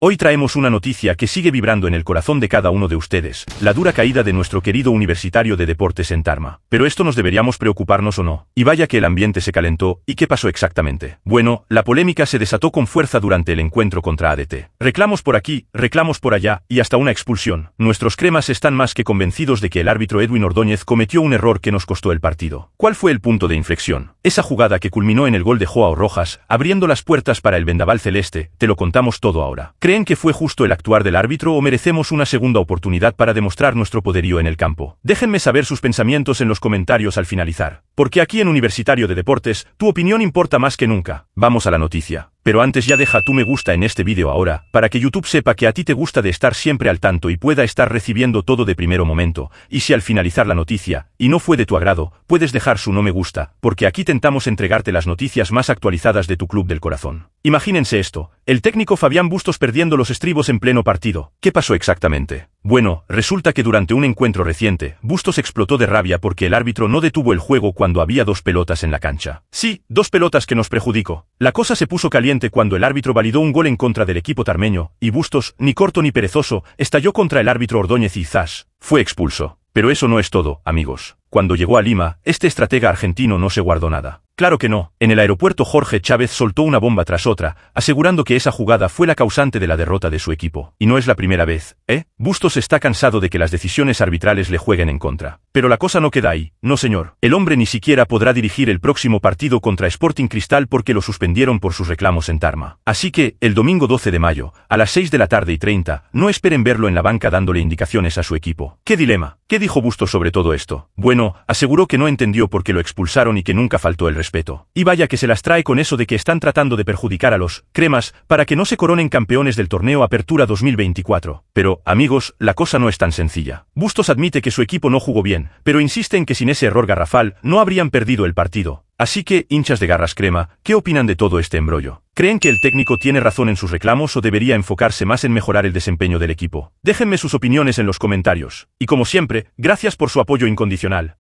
Hoy traemos una noticia que sigue vibrando en el corazón de cada uno de ustedes, la dura caída de nuestro querido universitario de deportes en Tarma. Pero esto nos deberíamos preocuparnos o no. Y vaya que el ambiente se calentó, ¿y qué pasó exactamente? Bueno, la polémica se desató con fuerza durante el encuentro contra ADT. Reclamos por aquí, reclamos por allá, y hasta una expulsión. Nuestros cremas están más que convencidos de que el árbitro Edwin Ordóñez cometió un error que nos costó el partido. ¿Cuál fue el punto de inflexión? Esa jugada que culminó en el gol de Joao Rojas, abriendo las puertas para el vendaval celeste, te lo contamos todo ahora. ¿Creen que fue justo el actuar del árbitro o merecemos una segunda oportunidad para demostrar nuestro poderío en el campo? Déjenme saber sus pensamientos en los comentarios al finalizar, porque aquí en Universitario de Deportes, tu opinión importa más que nunca. Vamos a la noticia. Pero antes ya deja tu me gusta en este vídeo ahora, para que YouTube sepa que a ti te gusta de estar siempre al tanto y pueda estar recibiendo todo de primero momento, y si al finalizar la noticia, y no fue de tu agrado, puedes dejar su no me gusta, porque aquí tentamos entregarte las noticias más actualizadas de tu club del corazón. Imagínense esto, el técnico Fabián Bustos perdiendo los estribos en pleno partido, ¿qué pasó exactamente? Bueno, resulta que durante un encuentro reciente, Bustos explotó de rabia porque el árbitro no detuvo el juego cuando había dos pelotas en la cancha. Sí, dos pelotas que nos perjudicó. La cosa se puso caliente cuando el árbitro validó un gol en contra del equipo tarmeño, y Bustos, ni corto ni perezoso, estalló contra el árbitro Ordóñez y Zas. Fue expulso. Pero eso no es todo, amigos. Cuando llegó a Lima, este estratega argentino no se guardó nada. Claro que no, en el aeropuerto Jorge Chávez soltó una bomba tras otra, asegurando que esa jugada fue la causante de la derrota de su equipo. Y no es la primera vez, ¿eh? Bustos está cansado de que las decisiones arbitrales le jueguen en contra. Pero la cosa no queda ahí, no señor. El hombre ni siquiera podrá dirigir el próximo partido contra Sporting Cristal porque lo suspendieron por sus reclamos en Tarma. Así que, el domingo 12 de mayo, a las 6 de la tarde y 30, no esperen verlo en la banca dándole indicaciones a su equipo. ¡Qué dilema! ¿Qué dijo Bustos sobre todo esto? Bueno, aseguró que no entendió por qué lo expulsaron y que nunca faltó el respeto. Y vaya que se las trae con eso de que están tratando de perjudicar a los cremas para que no se coronen campeones del torneo Apertura 2024. Pero, amigos, la cosa no es tan sencilla. Bustos admite que su equipo no jugó bien, pero insiste en que sin ese error garrafal no habrían perdido el partido. Así que, hinchas de garras crema, ¿qué opinan de todo este embrollo? ¿Creen que el técnico tiene razón en sus reclamos o debería enfocarse más en mejorar el desempeño del equipo? Déjenme sus opiniones en los comentarios. Y como siempre, gracias por su apoyo incondicional.